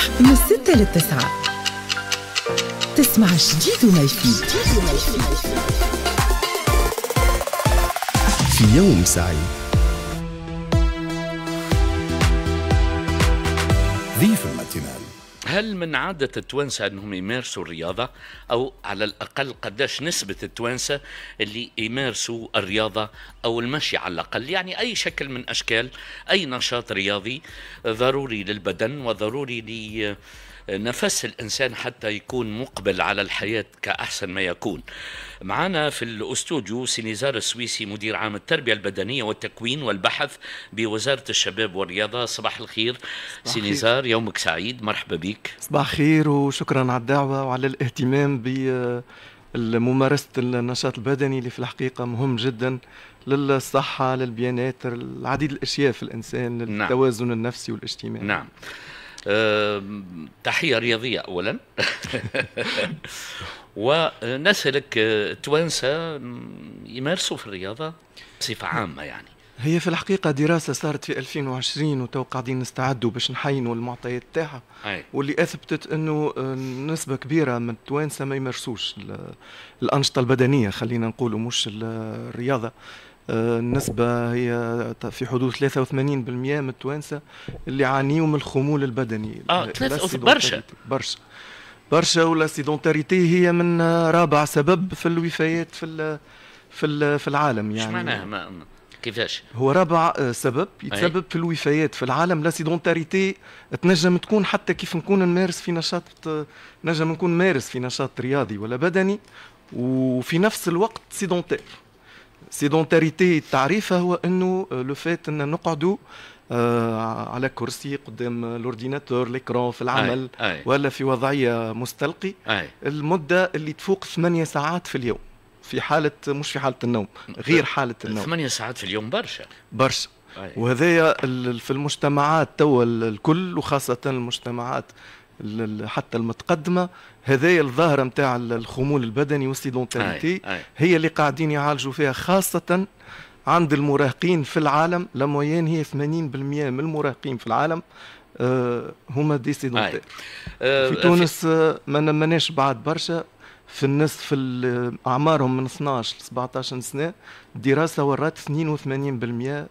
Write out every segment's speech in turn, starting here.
الصباح من الستة للتسعة تسمع شديد وما يفيد في يوم سعيد هل من عادة التوانسة أنهم يمارسوا الرياضة أو على الأقل قداش نسبة التوانسة اللي يمارسوا الرياضة أو المشي على الأقل يعني أي شكل من أشكال أي نشاط رياضي ضروري للبدن وضروري لي نفس الإنسان حتى يكون مقبل على الحياة كأحسن ما يكون معنا في الأستوديو سينيزار السويسي مدير عام التربية البدنية والتكوين والبحث بوزارة الشباب والرياضة صباح الخير صباح سينيزار خير. يومك سعيد مرحبا بك صباح خير وشكرا على الدعوة وعلى الاهتمام ب النشاط البدني اللي في الحقيقة مهم جدا للصحة للبيانات العديد الأشياء في الإنسان للتوازن نعم. النفسي والاجتماعي نعم آه، تحية رياضية أولا ونسألك التوانسة آه، يمارسوا في الرياضة بصفة عامة يعني هي في الحقيقة دراسة صارت في 2020 وتو قاعدين نستعدوا باش نحينوا المعطيات تاعها واللي أثبتت أنه آه، نسبة كبيرة من التوانسة ما يمارسوش الأنشطة البدنية خلينا نقولوا مش الرياضة آه، النسبة هي في حدود 83% من التوانسة اللي يعانيوا من الخمول البدني اه برشا برشا برشا ولا سيدونتاريتي هي من رابع سبب في الوفيات في في في العالم يعني معناها كيفاش؟ هو رابع آه، سبب يتسبب في الوفيات في العالم لا سيدونتاريتي تنجم تكون حتى كيف نكون نمارس في نشاط نجم نكون مارس في نشاط رياضي ولا بدني وفي نفس الوقت سيدونتير سيدونتاريتي التعريفه هو انه لو فات ان نقعدوا على كرسي قدام لورديناتور ليكرون في العمل أي. أي. ولا في وضعيه مستلقي أي. المده اللي تفوق ثمانية ساعات في اليوم في حاله مش في حاله النوم غير حاله النوم ثمانية ساعات في اليوم برشا برشا وهذايا في المجتمعات توا الكل وخاصه المجتمعات حتى المتقدمه هذايا الظاهره نتاع الخمول البدني والسيدونتاليتي هي اللي قاعدين يعالجوا فيها خاصه عند المراهقين في العالم لموين هي 80% من المراهقين في العالم آه، هما دي سيدونتير آه، في تونس آه، ما نمناش بعد برشا في الناس في اعمارهم من 12 ل 17 سنه دراسه ورات 82%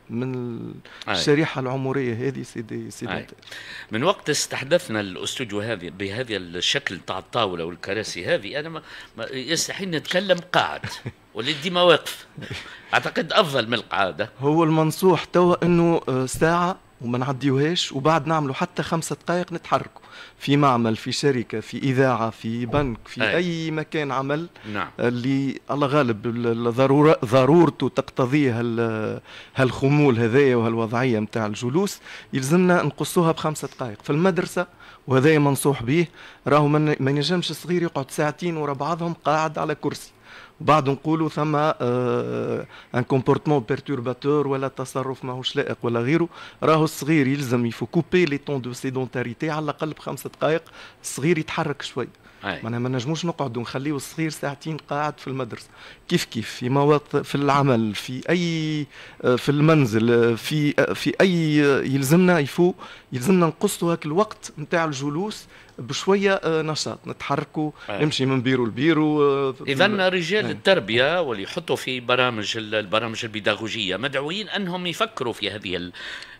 من الشريحه العمريه هذه سيدي سيدي من وقت استحدثنا الاستوديو هذه بهذا الشكل تاع الطاوله والكراسي هذه انا ما يستحيل نتكلم قاعد وليت ديما واقف اعتقد افضل من القاعده هو المنصوح توا انه آه، ساعه وما نعديوهاش وبعد نعملوا حتى خمسة دقائق نتحركوا في معمل في شركة في إذاعة في بنك في أي, أي مكان عمل نعم. اللي الله غالب الضرورة ضرورته تقتضي هالخمول هذايا وهالوضعية متاع الجلوس يلزمنا نقصوها بخمسة دقائق في المدرسة وهذا منصوح به راهو ما ينجمش الصغير يقعد ساعتين ورا بعضهم قاعد على كرسي بعد نقولوا ثم ان كومبورتمون بيرتورباتور ولا تصرف ماهوش لائق ولا غيره راهو الصغير يلزم يفو كوبي لي طون دو سيدونتاريتي على الاقل بخمس دقائق الصغير يتحرك شوي معناها ما نجموش نقعدوا نخليه الصغير ساعتين قاعد في المدرسه كيف كيف في مواط في العمل في اي آه، في المنزل آه، في آه، في اي يلزمنا يفو يلزمنا نقصوا هاك الوقت نتاع الجلوس بشويه آه، نشاط نتحركوا آه. نمشي من بيرو لبيرو آه، اذا رجال آه. التربيه واللي يحطوا في برامج البرامج البيداغوجيه مدعوين انهم يفكروا في هذه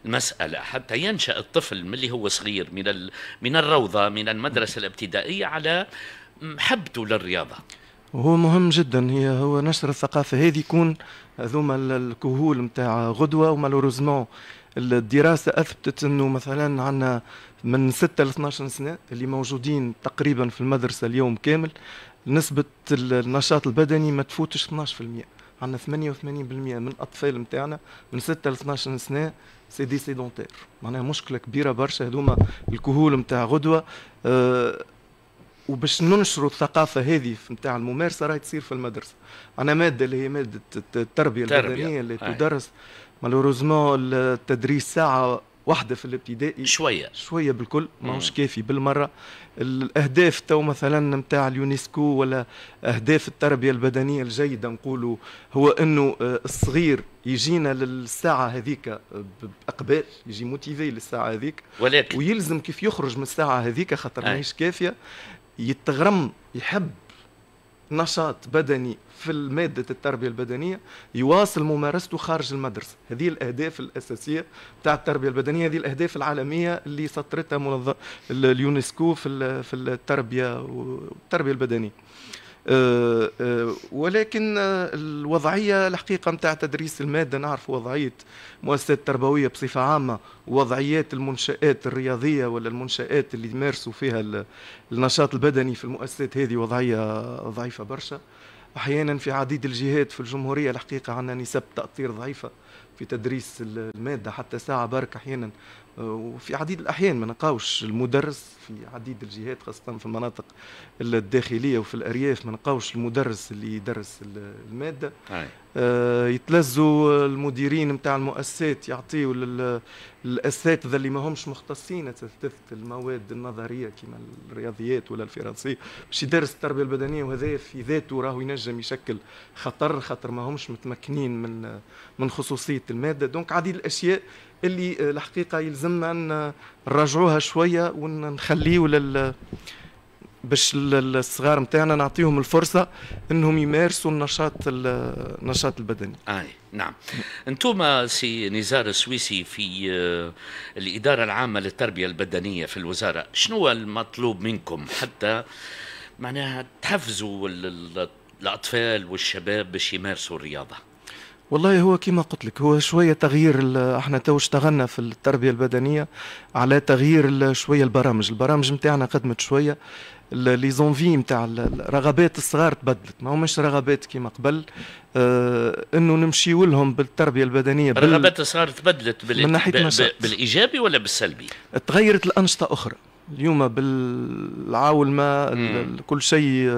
المساله حتى ينشا الطفل من اللي هو صغير من من الروضه من المدرسه الابتدائيه على حبته للرياضه هو مهم جدا هي هو نشر الثقافه هذه يكون هذوما الكهول نتاع غدوه ومالوروزمون الدراسه اثبتت انه مثلا عندنا من 6 ل 12 سنه اللي موجودين تقريبا في المدرسه اليوم كامل نسبه النشاط البدني ما تفوتش 12% عندنا 88% من الاطفال نتاعنا من 6 ل 12 سنه سي دي سيدونتير معناها مشكله كبيره برشا هذوما الكهول نتاع غدوه أه وباش ننشروا الثقافه هذه نتاع الممارسه راهي تصير في المدرسه انا ماده اللي هي ماده التربيه البدنيه اللي تدرس مالوروزمون التدريس ساعه وحده في الابتدائي شويه شويه بالكل ماهوش كافي بالمره الاهداف تو مثلا نتاع اليونسكو ولا اهداف التربيه البدنيه الجيده نقولوا هو انه آه، الصغير يجينا للساعه هذيك آه، باقبال يجي موتيفي للساعه هذيك ولكن ويلزم كيف يخرج من الساعه هذيك خاطر ماهيش كافيه يتغرم يحب نشاط بدني في مادة التربية البدنية يواصل ممارسته خارج المدرسة هذه الأهداف الأساسية بتاع التربية البدنية هذه الأهداف العالمية اللي سطرتها منظمة اليونسكو في التربية والتربية البدنية آه، آه، ولكن الوضعيه الحقيقه نتاع تدريس الماده نعرف وضعيه مؤسسات تربويه بصفه عامه ووضعيات المنشات الرياضيه ولا المنشات اللي يمارسوا فيها النشاط البدني في المؤسسات هذه وضعيه ضعيفه برشا احيانا في عديد الجهات في الجمهوريه الحقيقه عندنا نسب تاطير ضعيفه في تدريس الماده حتى ساعه برك احيانا آه، وفي عديد الاحيان ما نقاوش المدرس في عديد الجهات خاصه في المناطق الداخليه وفي الارياف ما نقاوش المدرس اللي يدرس الماده أي. آه يتلزوا المديرين نتاع المؤسسات يعطيوا للاساتذه اللي ما همش مختصين تثبت المواد النظريه كما الرياضيات ولا الفرنسيه باش يدرس التربيه البدنيه وهذا في ذاته راهو ينجم يشكل خطر خاطر همش متمكنين من من خصوص خصوصيه الماده دونك عديد الاشياء اللي آه، الحقيقه يلزمنا نراجعوها شويه ونخليه لل باش الصغار نتاعنا نعطيهم الفرصه انهم يمارسوا النشاط النشاط البدني. اي نعم. انتم سي نزار السويسي في آه، الاداره العامه للتربيه البدنيه في الوزاره، شنو المطلوب منكم حتى معناها تحفزوا الاطفال والشباب باش يمارسوا الرياضه؟ والله هو كما قلت لك هو شويه تغيير احنا تو اشتغلنا في التربيه البدنيه على تغيير شويه البرامج البرامج نتاعنا قدمت شويه لي زونفي نتاع الرغبات الصغار تبدلت ما هماش رغبات كيما قبل آه انه نمشي لهم بالتربيه البدنيه بال... رغبات الصغار تبدلت بال... من ناحية ب... ب... بالايجابي ولا بالسلبي؟ تغيرت الانشطه اخرى اليوم بالعاول ما كل شيء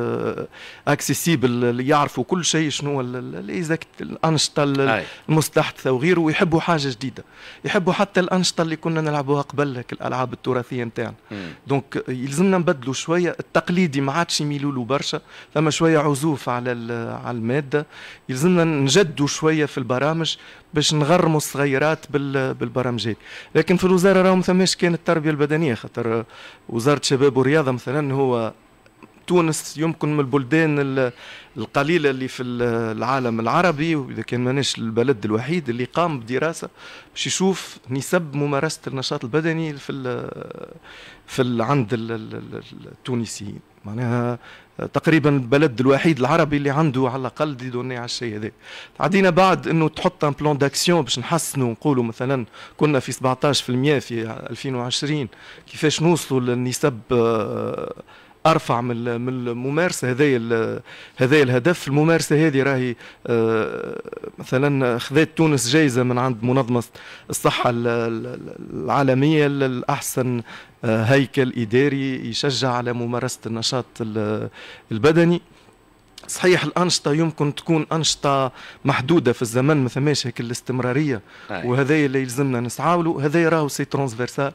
اكسيسيبل آه، اللي يعرفوا كل شيء شنو الايزاكت الانشطه المستحدثه وغيره ويحبوا حاجه جديده يحبوا حتى الانشطه اللي كنا نلعبوها قبل الالعاب التراثيه نتاعنا دونك يلزمنا نبدلوا شويه التقليدي ما عادش يميلوا له برشا ثم شويه عزوف على على الماده يلزمنا نجدوا شويه في البرامج باش نغرموا الصغيرات بالبرامجات لكن في الوزاره راهو ما ثماش كان التربيه البدنيه خاطر وزاره الشباب والرياضه مثلا هو تونس يمكن من البلدان القليله اللي في العالم العربي واذا كان ماناش البلد الوحيد اللي قام بدراسه باش يشوف نسب ممارسه النشاط البدني في الـ في الـ عند التونسيين معناها تقريبا البلد الوحيد العربي اللي عنده على الاقل دي دوني على الشيء هذا عدينا بعد انه تحط ان بلان داكسيون باش نحسنوا نقولوا مثلا كنا في 17% في 2020 كيفاش نوصلوا للنسب آه، ارفع من من الممارسه هذايا هذايا الهدف الممارسه هذه راهي آه، مثلا خذات تونس جائزه من عند منظمه الصحه العالميه الاحسن آه، هيكل اداري يشجع على ممارسه النشاط البدني صحيح الانشطه يمكن تكون انشطه محدوده في الزمن ما ثماش هيك الاستمراريه أي. وهذا اللي يلزمنا نسعاولو هذا راهو سي ترانسفيرسال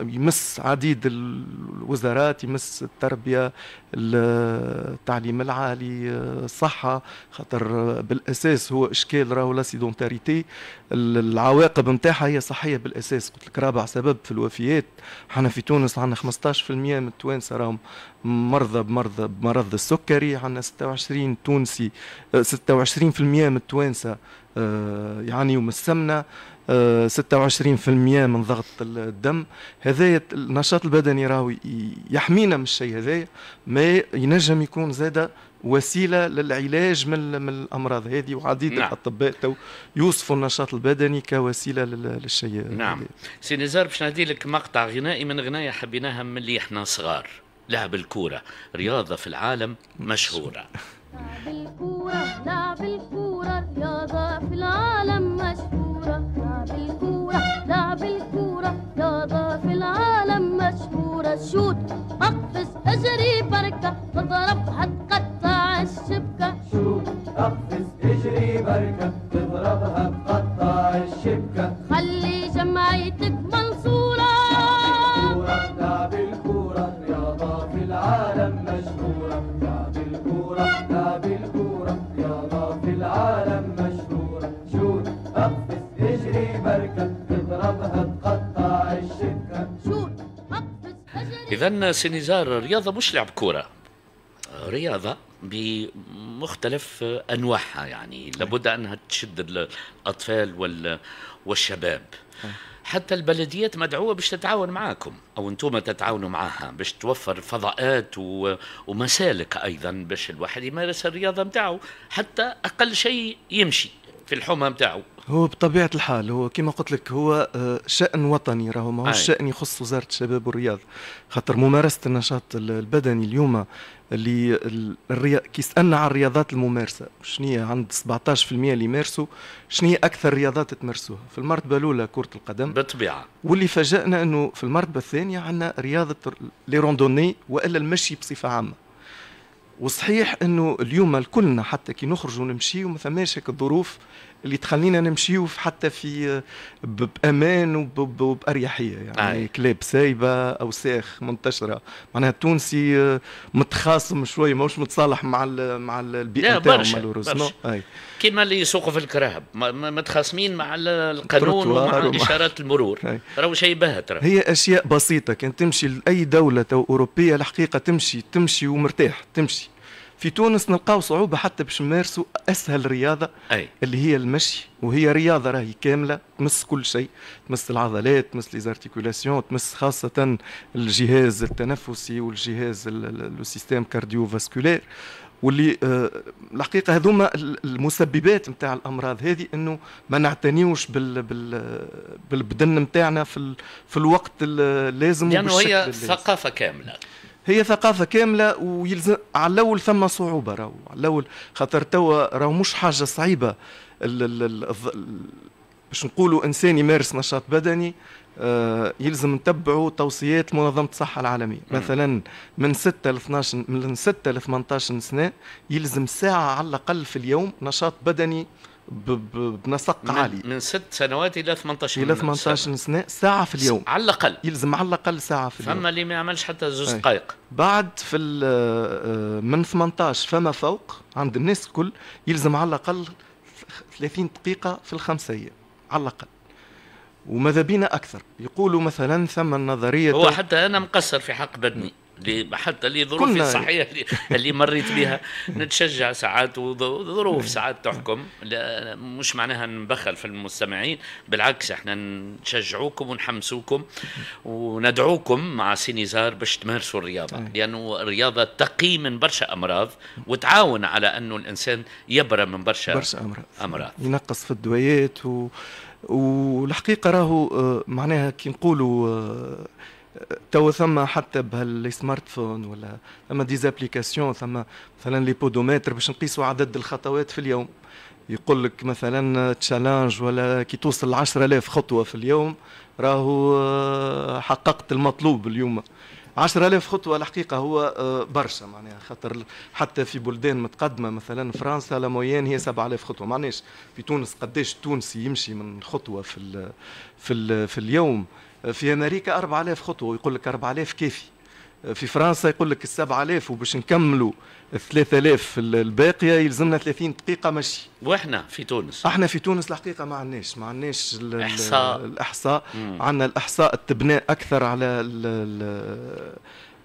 يمس عديد الوزارات يمس التربيه التعليم العالي الصحه خاطر بالاساس هو اشكال راهو لاسيدونتاريتي العواقب نتاعها هي صحيه بالاساس قلت لك رابع سبب في الوفيات حنا في تونس عندنا 15% من التوانسه راهم مرضى بمرضى بمرض السكري عندنا 26 تونسي 26% آه، من التوانسه يعانيوا من السمنه 26% من ضغط الدم هذا النشاط البدني راهو يحمينا من الشيء هذا ما ينجم يكون زاده وسيله للعلاج من من الامراض هذه وعديد نعم. الاطباء تو يوصفوا النشاط البدني كوسيله للشيء نعم سي نزار باش نهدي لك مقطع غنائي من غنايه حبيناها من اللي احنا صغار لعب الكورة رياضة في العالم مشهورة لعب الكورة لعب الكورة رياضة في العالم مشهورة لعب الكورة لعب الكورة رياضة في العالم مشهورة شوت أقفز أجري بركة اضرب اذا سينيزار رياضه مش لعب كوره رياضه بمختلف انواعها يعني لابد انها تشد الاطفال والشباب حتى البلديات مدعوه باش تتعاون معاكم او انتم تتعاونوا معاها باش توفر فضاءات و... ومسالك ايضا باش الواحد يمارس الرياضه متاعه حتى اقل شيء يمشي في الحومه نتاعو هو بطبيعه الحال هو كما قلت لك هو آه، شان وطني راهو ماهوش شان يخص وزاره الشباب والرياض خاطر ممارسه النشاط البدني اليوم اللي الري... كي سالنا عن الرياضات الممارسه شنو عند 17% اللي يمارسوا شنو اكثر رياضات تمارسوها في المرتبه الاولى كره القدم بالطبيعه واللي فاجئنا انه في المرتبه الثانيه عندنا رياضه لي روندوني والا المشي بصفه عامه وصحيح انه اليوم الكلنا حتى كي نخرجوا ونمشي ما ثماش هيك الظروف اللي تخلينا نمشيو حتى في آه، بامان وباريحيه يعني أي. كلاب سايبه او ساخ منتشره معناها التونسي آه، متخاصم شويه ماهوش متصالح مع الـ مع البيئه نتاعو برشا. كيما اللي يسوقوا في الكراهب متخاصمين مع القانون ومع اشارات المرور راهو شيء باهت هي اشياء بسيطه كان تمشي لاي دوله اوروبيه الحقيقه تمشي تمشي ومرتاح تمشي في تونس نلقاو صعوبه حتى باش نمارسوا اسهل رياضه أي. اللي هي المشي وهي رياضه راهي كامله تمس كل شيء تمس العضلات تمس ليزارتيكولاسيون تمس خاصه الجهاز التنفسي والجهاز لو سيستيم كارديو فاسكولير واللي آه الحقيقه هذوما المسببات نتاع الامراض هذه انه ما نعتنيوش بال بال بالبدن نتاعنا في, ال في الوقت اللازم لانه هي ثقافه كامله هي ثقافه كامله ويلزم على الاول ثم صعوبه راهو على الاول خاطر توا راهو مش حاجه صعيبه باش نقولوا انسان يمارس نشاط بدني آه، يلزم نتبعوا توصيات منظمه الصحه العالميه م. مثلا من 6 ل 12 من 6 ل 18 سنه يلزم ساعه على الاقل في اليوم نشاط بدني بنسق من عالي من ست سنوات الى 18 الى 18 سنه ساعه في اليوم على الاقل يلزم على الاقل ساعه في اليوم فما اللي ما يعملش حتى زوج دقائق بعد في آه، من 18 فما فوق عند الناس الكل يلزم على الاقل 30 دقيقه في الخمسه ايام على الاقل وماذا بينا اكثر يقولوا مثلا ثم النظريه هو حتى انا مقصر في حق بدني حتى اللي ظروفي الصحيه اللي مريت بها نتشجع ساعات وظروف ساعات تحكم مش معناها نبخل في المستمعين بالعكس احنا نشجعوكم ونحمسوكم وندعوكم مع سينيزار باش تمارسوا الرياضه طيب. لانه يعني الرياضه تقي من برشا امراض وتعاون على انه الانسان يبرى من برشا برشا امراض امراض ينقص في الدويات و... والحقيقه راهو آه، معناها كي نقولوا آه، تو ثم حتى بهالسمارت فون ولا ثم ديزابليكاسيون ثم مثلا لي بودومتر باش نقيسوا عدد الخطوات في اليوم يقول لك مثلا تشالنج ولا كي توصل 10000 خطوه في اليوم راهو آه، حققت المطلوب اليوم 10000 خطوة الحقيقة هو آه، برشا معناها خاطر حتى في بلدان متقدمة مثلا فرنسا لا موين هي 7000 خطوة معناش في تونس قداش التونسي يمشي من خطوة في الـ في الـ في اليوم في امريكا 4000 خطوه ويقول لك 4000 كافي في فرنسا يقول لك 7000 وباش نكملوا 3000 الباقيه يلزمنا 30 دقيقه مشي واحنا في تونس احنا في تونس الحقيقه ما عندناش ما عندناش الاحصاء الاحصاء عندنا الاحصاء التبناء اكثر على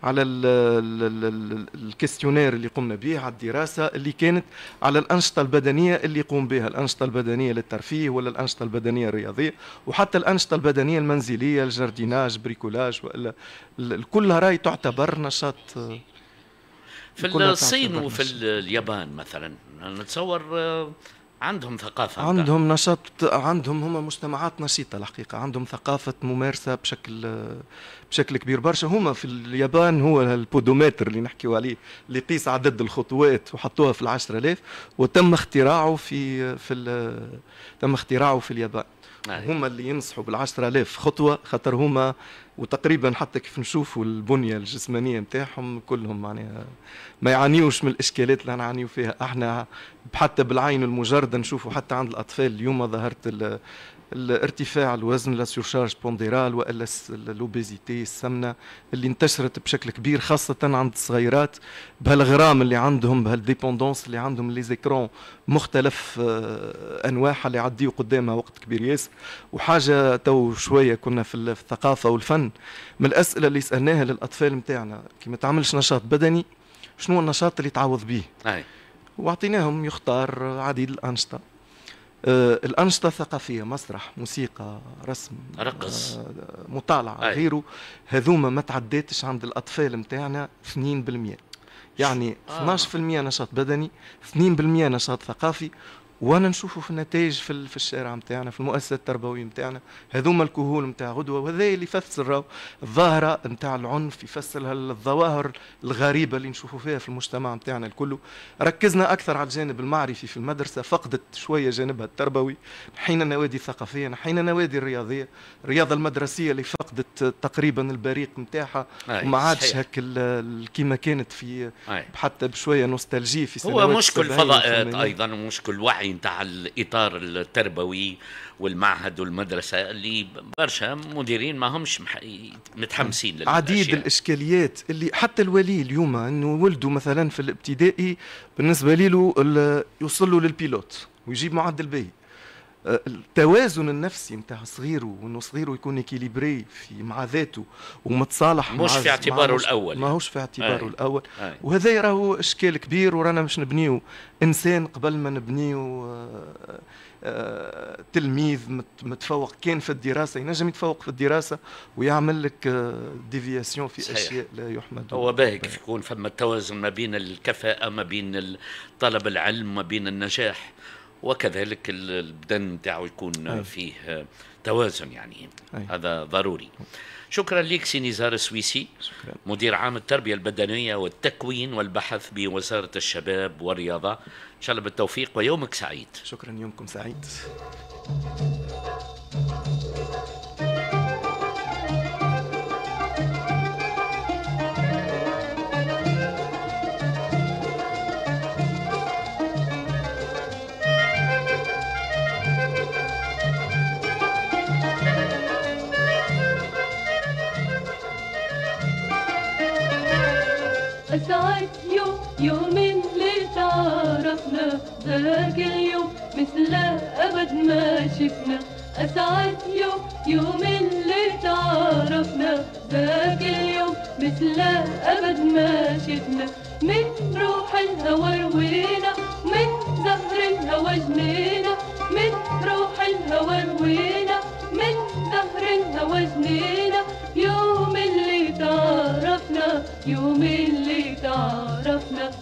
على الكيستيونير اللي قمنا به على الدراسه اللي كانت على الانشطه البدنيه اللي يقوم بها الانشطه البدنيه للترفيه ولا الانشطه البدنيه الرياضيه وحتى الانشطه البدنيه المنزليه الجرديناج بريكولاج والا كلها راي تعتبر نشاط آه، في الصين وفي اليابان مثلا نتصور آه، عندهم ثقافة عندهم نشاط عندهم هما مجتمعات نشيطة الحقيقة عندهم ثقافة ممارسة بشكل بشكل كبير برشا هما في اليابان هو البودومتر اللي نحكيو عليه اللي يقيس عدد الخطوات وحطوها في العشرة آلاف وتم اختراعه في في تم اختراعه في اليابان هما اللي ينصحوا بالعشرة آلاف خطوة خاطر هما وتقريبا حتى كيف نشوفوا البنيه الجسمانيه نتاعهم كلهم معناها ما يعانيوش من الاشكالات اللي نعانيو فيها احنا حتى بالعين المجرده نشوفوا حتى عند الاطفال اليوم ظهرت الارتفاع الوزن لا سيرشارج بونديرال والا الاوبيزيتي السمنه اللي انتشرت بشكل كبير خاصه عند الصغيرات بهالغرام اللي عندهم بهالديبوندونس اللي عندهم زيكرون مختلف آه، انواعها اللي عديوا قدامها وقت كبير ياسر وحاجه تو شويه كنا في الثقافه والفن من الاسئله اللي سالناها للاطفال نتاعنا كي ما تعملش نشاط بدني شنو النشاط اللي تعوض به؟ أي. واعطيناهم يختار عديد الانشطه آه الانشطه الثقافيه مسرح موسيقى رسم رقص آه مطالعه أي. غيره هذوما ما تعديتش عند الاطفال نتاعنا 2% يعني آه. 12% نشاط بدني 2% نشاط ثقافي وانا نشوفه في النتائج في, الشارع نتاعنا في المؤسسه التربويه نتاعنا هذوما الكهول نتاع غدوه وهذا اللي يفسر الظاهره نتاع العنف يفسر الظواهر الغريبه اللي نشوفوا فيها في المجتمع نتاعنا الكل ركزنا اكثر على الجانب المعرفي في المدرسه فقدت شويه جانبها التربوي نحينا النوادي الثقافيه نحينا النوادي الرياضيه الرياضه المدرسيه اللي فقدت تقريبا البريق نتاعها وما عادش هك كيما كانت في حتى بشويه نوستالجيه في هو مشكل فضاءات ايضا مشكل وعي التعيين تاع الاطار التربوي والمعهد والمدرسه اللي برشا مديرين ما همش متحمسين للأشياء. عديد الاشكاليات اللي حتى الولي اليوم انه ولده مثلا في الابتدائي بالنسبه له يوصل له للبيلوت ويجيب معدل بيه التوازن النفسي نتاع صغيره وانه صغيره يكون اكيليبري في مع ذاته ومتصالح مش في اعتباره الاول يعني. ماهوش في اعتباره الاول وهذا راهو اشكال كبير ورانا مش نبنيو انسان قبل ما نبنيو آه، آه، تلميذ متفوق كان في الدراسه ينجم يتفوق في الدراسه ويعمل لك ديفياسيون آه، في صحيح. اشياء لا يحمد هو باهي كيف يكون فما التوازن ما بين الكفاءه ما بين طلب العلم ما بين النجاح وكذلك البدن نتاعو يكون أي. فيه توازن يعني أي. هذا ضروري شكرا لك سي نزار السويسي شكرا. مدير عام التربيه البدنيه والتكوين والبحث بوزاره الشباب والرياضه ان شاء الله بالتوفيق ويومك سعيد شكرا يومكم سعيد ذاك اليوم مثل أبد ما شفنا من روح الهوى روينا من زهر الهوى جنينا من روح الهوى روينا من زهر الهوى جنينا يوم اللي تعرفنا يوم اللي تعرفنا